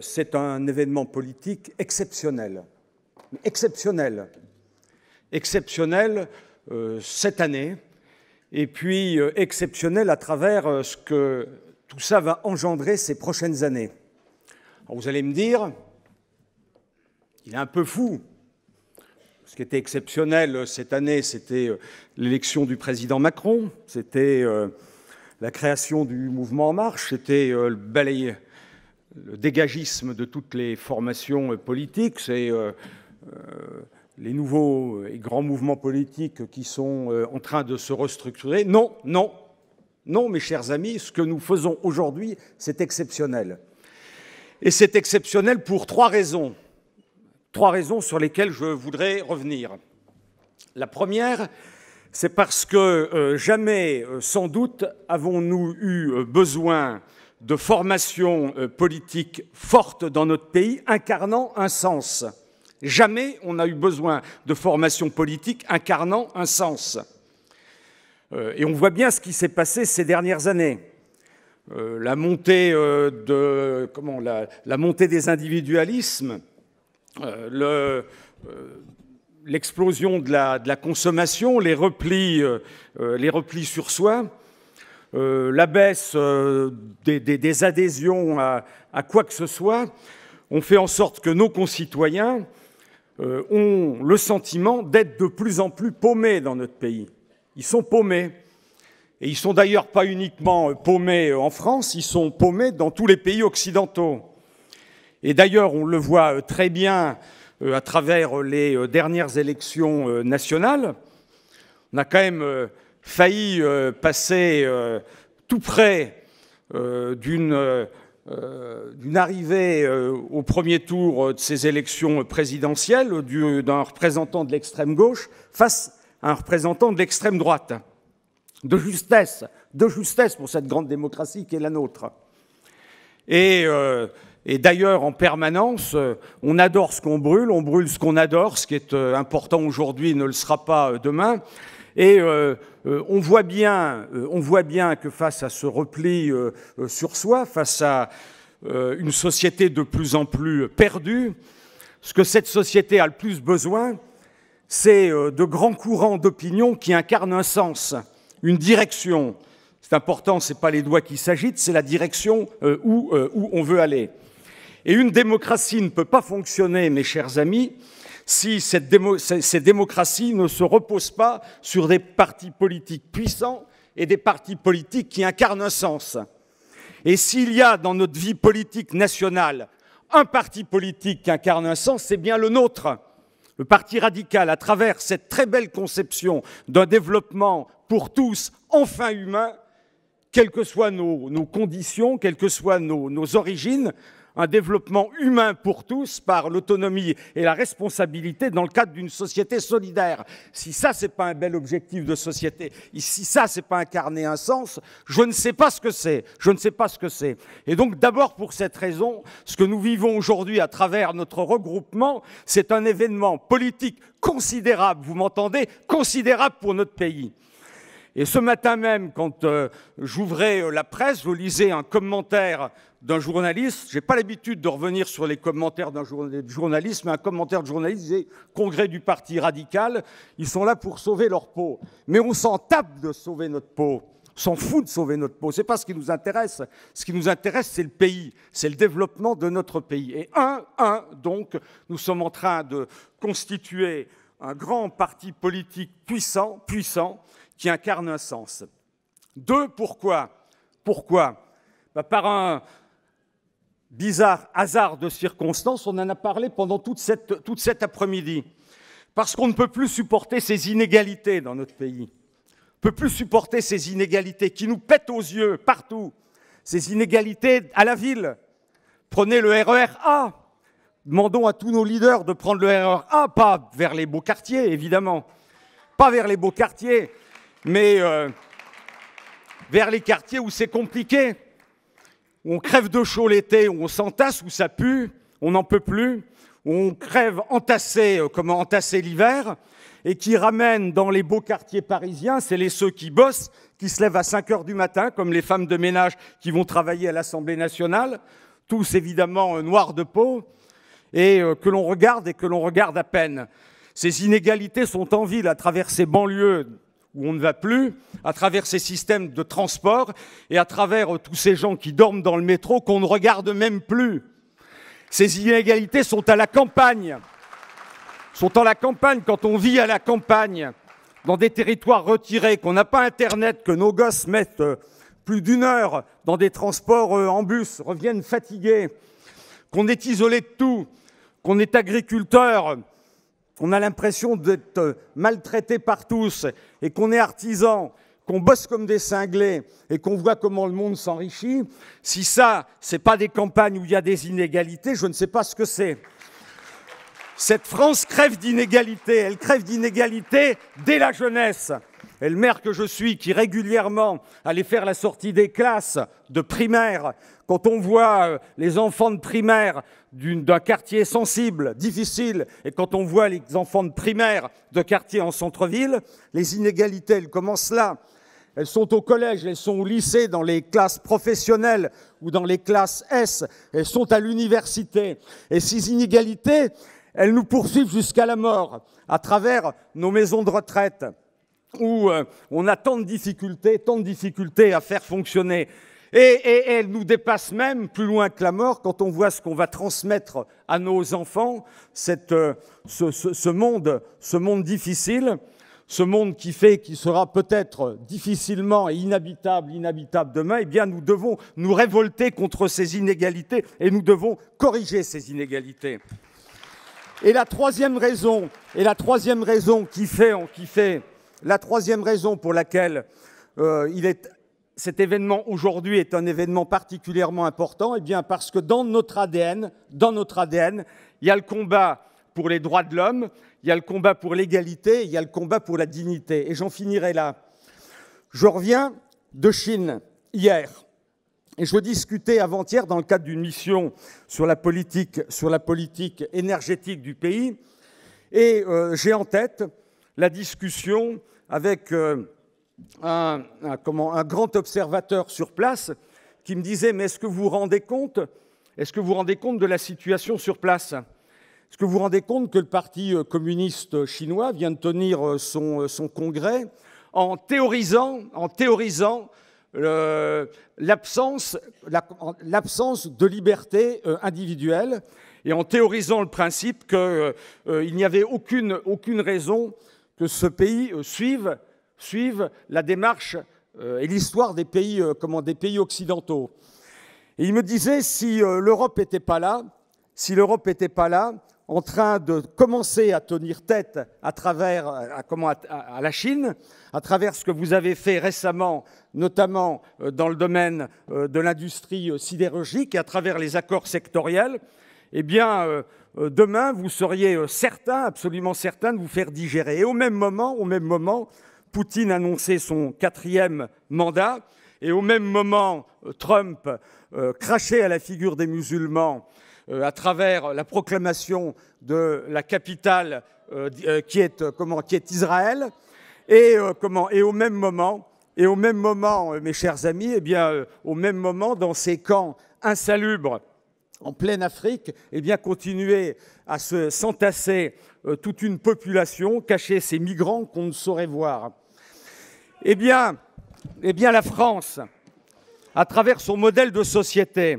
C'est un événement politique exceptionnel, exceptionnel, exceptionnel euh, cette année, et puis euh, exceptionnel à travers euh, ce que tout ça va engendrer ces prochaines années. vous allez me dire, il est un peu fou. Ce qui était exceptionnel cette année, c'était l'élection du président Macron, c'était la création du mouvement En Marche, c'était le balayage le dégagisme de toutes les formations politiques, c'est euh, euh, les nouveaux et grands mouvements politiques qui sont euh, en train de se restructurer. Non, non, non, mes chers amis, ce que nous faisons aujourd'hui, c'est exceptionnel. Et c'est exceptionnel pour trois raisons. Trois raisons sur lesquelles je voudrais revenir. La première, c'est parce que jamais, sans doute, avons-nous eu besoin de formation euh, politique forte dans notre pays incarnant un sens. Jamais on n'a eu besoin de formation politique incarnant un sens. Euh, et on voit bien ce qui s'est passé ces dernières années. Euh, la, montée, de, comment, la, montée des individualismes, l'explosion de, la, consommation, les replis, les replis sur soi, euh, la baisse euh, des, adhésions à, quoi que ce soit, on fait en sorte que nos concitoyens euh, ont le sentiment d'être de plus en plus paumés dans notre pays. Ils sont paumés. Et ils sont d'ailleurs pas uniquement paumés en France, ils sont paumés dans tous les pays occidentaux. Et d'ailleurs, on le voit très bien à travers les dernières élections nationales. On a quand même failli euh, passer euh, tout près euh, d'une arrivée au premier tour de ces élections présidentielles d'un représentant de l'extrême gauche face à un représentant de l'extrême droite. De justesse, de justesse pour cette grande démocratie qui est la nôtre. Et, et d'ailleurs, en permanence, on adore ce qu'on brûle, on brûle ce qu'on adore, ce qui est important aujourd'hui ne le sera pas demain. Et euh, euh, euh, on, voit bien, que face à ce repli sur soi, face à une société de plus en plus perdue, ce que cette société a le plus besoin, c'est de grands courants d'opinion qui incarnent un sens, une direction. C'est important, ce n'est pas les doigts qui s'agitent, c'est la direction où on veut aller. Et une démocratie ne peut pas fonctionner, mes chers amis, si cette ces démocraties ne se reposent pas sur des partis politiques puissants et des partis politiques qui incarnent un sens. Et s'il y a dans notre vie politique nationale un parti politique qui incarne un sens, c'est bien le nôtre. Le Parti radical, à travers cette très belle conception d'un développement pour tous enfin humain, quelles que soient nos, conditions, quelles que soient nos, nos origines, un développement humain pour tous par l'autonomie et la responsabilité dans le cadre d'une société solidaire. Si ça, c'est pas un bel objectif de société, si ça, c'est pas incarner un sens, je ne sais pas ce que c'est. Je ne sais pas ce que c'est. Et donc, d'abord, pour cette raison, ce que nous vivons aujourd'hui à travers notre regroupement, c'est un événement politique considérable, vous m'entendez, considérable pour notre pays. Et ce matin même, quand euh, j'ouvrais euh, la presse, je lisais un commentaire d'un journaliste. Je n'ai pas l'habitude de revenir sur les commentaires d'un journaliste, mais un commentaire de journaliste disait Congrès du Parti radical, ils sont là pour sauver leur peau. Mais on s'en tape de sauver notre peau s'en fout de sauver notre peau. n'est pas ce qui nous intéresse. Ce qui nous intéresse, c'est le pays, c'est le développement de notre pays. Et un, un, donc, nous sommes en train de constituer un grand parti politique puissant, puissant, qui incarne un sens. Deux, pourquoi Pourquoi bah, Par un bizarre hasard de circonstances, on en a parlé pendant toute cette, toute cette après-midi. Parce qu'on ne peut plus supporter ces inégalités dans notre pays. On ne peut plus supporter ces inégalités qui nous pètent aux yeux partout. Ces inégalités à la ville. Prenez le RER e A. Demandons à tous nos leaders de prendre le RER e A, pas vers les beaux quartiers, évidemment. Pas vers les beaux quartiers, mais euh, vers les quartiers où c'est compliqué, où on crève de chaud l'été, où on s'entasse, où ça pue, on n'en peut plus, où on crève entassé, comme euh, comment entassé l'hiver, et qui ramène dans les beaux quartiers parisiens, c'est les ceux qui bossent, qui se lèvent à 5 heures du matin, comme les femmes de ménage qui vont travailler à l'Assemblée nationale, tous évidemment euh, noirs de peau, et que l'on regarde et que l'on regarde à peine. Ces inégalités sont en ville à travers ces banlieues où on ne va plus, à travers ces systèmes de transport et à travers euh, tous ces gens qui dorment dans le métro qu'on ne regarde même plus. Ces inégalités sont à la campagne. Sont en la campagne quand on vit à la campagne, dans des territoires retirés, qu'on n'a pas Internet, que nos gosses mettent euh, plus d'une heure dans des transports euh, en bus, reviennent fatigués, qu'on est isolé de tout, qu'on est agriculteur, on a l'impression d'être euh, maltraité par tous et qu'on est artisan, qu'on bosse comme des cinglés et qu'on voit comment le monde s'enrichit, si ça, c'est pas des campagnes où il y a des inégalités, je ne sais pas ce que c'est. Cette France crève d'inégalités, elle crève d'inégalités dès la jeunesse. Et le maire que je suis, qui régulièrement allait faire la sortie des classes de primaire, quand on voit euh, les enfants de primaire d'un quartier sensible, difficile, et quand on voit les enfants de primaire de quartier en centre-ville, les inégalités, elles commencent là. Elles sont au collège, elles sont au lycée, dans les classes professionnelles ou dans les classes S, elles sont à l'université. Et ces inégalités, elles nous poursuivent jusqu'à la mort, à travers nos maisons de retraite où euh, on a tant de difficultés, tant de difficultés à faire fonctionner. Et, et, elle nous dépasse même plus loin que la mort quand on voit ce qu'on va transmettre à nos enfants, euh, ce, monde, ce monde difficile, ce monde qui fait, qui sera peut-être difficilement et inhabitable, inhabitable demain. Eh bien, nous devons nous révolter contre ces inégalités et nous devons corriger ces inégalités. Et la troisième raison, et la troisième raison qui fait, qui fait la troisième raison pour laquelle euh, cet événement aujourd'hui est un événement particulièrement important, et eh bien parce que dans notre ADN, dans notre ADN, il y a le combat pour les droits de l'homme, il y a le combat pour l'égalité, il y a le combat pour la dignité. Et j'en finirai là. Je reviens de Chine hier. Et je discutais avant-hier dans le cadre d'une mission sur la politique, sur la politique énergétique du pays. Et euh, j'ai en tête la discussion avec euh, un, grand observateur sur place qui me disait Mais est-ce que vous vous rendez compte Est-ce que vous rendez compte de la situation sur place Est-ce que vous vous rendez compte que le Parti euh, communiste chinois vient de tenir euh, son, congrès en théorisant, l'absence de liberté individuelle et en théorisant le principe qu'il n'y avait aucune raison que ce pays euh, suive, suive la démarche euh, et l'histoire des pays, euh, comment, des pays occidentaux. Et il me disait, si l'Europe n'était pas là, si l'Europe n'était pas là, en train de commencer à tenir tête à travers comment, la Chine, à travers ce que vous avez fait récemment, notamment dans le domaine de l'industrie sidérurgique et à travers les accords sectoriels, eh bien, euh, demain, vous seriez euh, certain, absolument certain, de vous faire digérer. Et au même moment, au même moment, Poutine annonçait son quatrième mandat, et au même moment, euh, Trump crachait à la figure des musulmans à travers la proclamation de la capitale qui est, comment, qui est Israël. Et, au même moment, et au même moment, mes chers amis, eh bien, au même moment, dans ces camps insalubres en pleine Afrique, eh bien, continuer à se s'entasser euh, toute une population, cacher ces migrants qu'on ne saurait voir. Eh bien, eh bien, la France, à travers son modèle de société,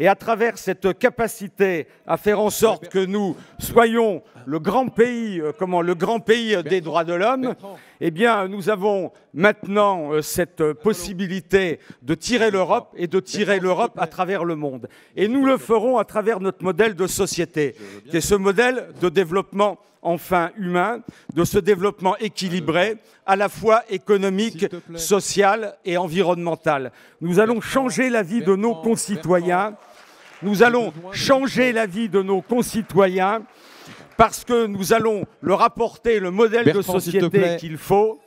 et à travers cette capacité à faire en sorte que nous soyons le grand pays, euh, comment, le grand pays des droits de l'homme, eh bien, nous avons maintenant euh, cette possibilité de tirer l'Europe et de tirer l'Europe à travers le monde. Et nous le ferons à travers notre modèle de société, qui est ce modèle de développement enfin humain, de ce développement équilibré, à la fois économique, social et environnemental. Nous allons changer la vie de nos concitoyens. Nous allons changer la vie de nos concitoyens parce que nous allons leur apporter le modèle de société qu'il faut.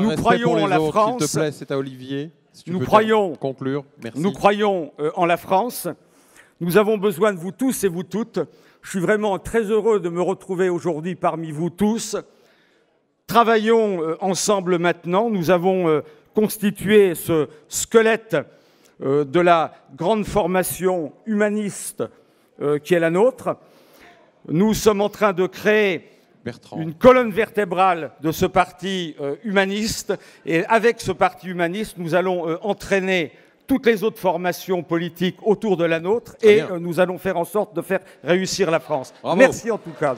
nous croyons en la France. c'est à Olivier. nous, croyons, conclure. nous croyons en la France. Nous avons besoin de vous tous et vous toutes. Je suis vraiment très heureux de me retrouver aujourd'hui parmi vous tous. Travaillons euh, ensemble maintenant. Nous avons euh, constitué ce squelette euh, de la grande formation humaniste qui est la nôtre. Nous sommes en train de créer une colonne vertébrale de ce parti euh, humaniste. Et avec ce parti humaniste, nous allons euh, entraîner toutes les autres formations politiques autour de la nôtre et euh, nous allons faire en sorte de faire réussir la France. Merci en tout cas.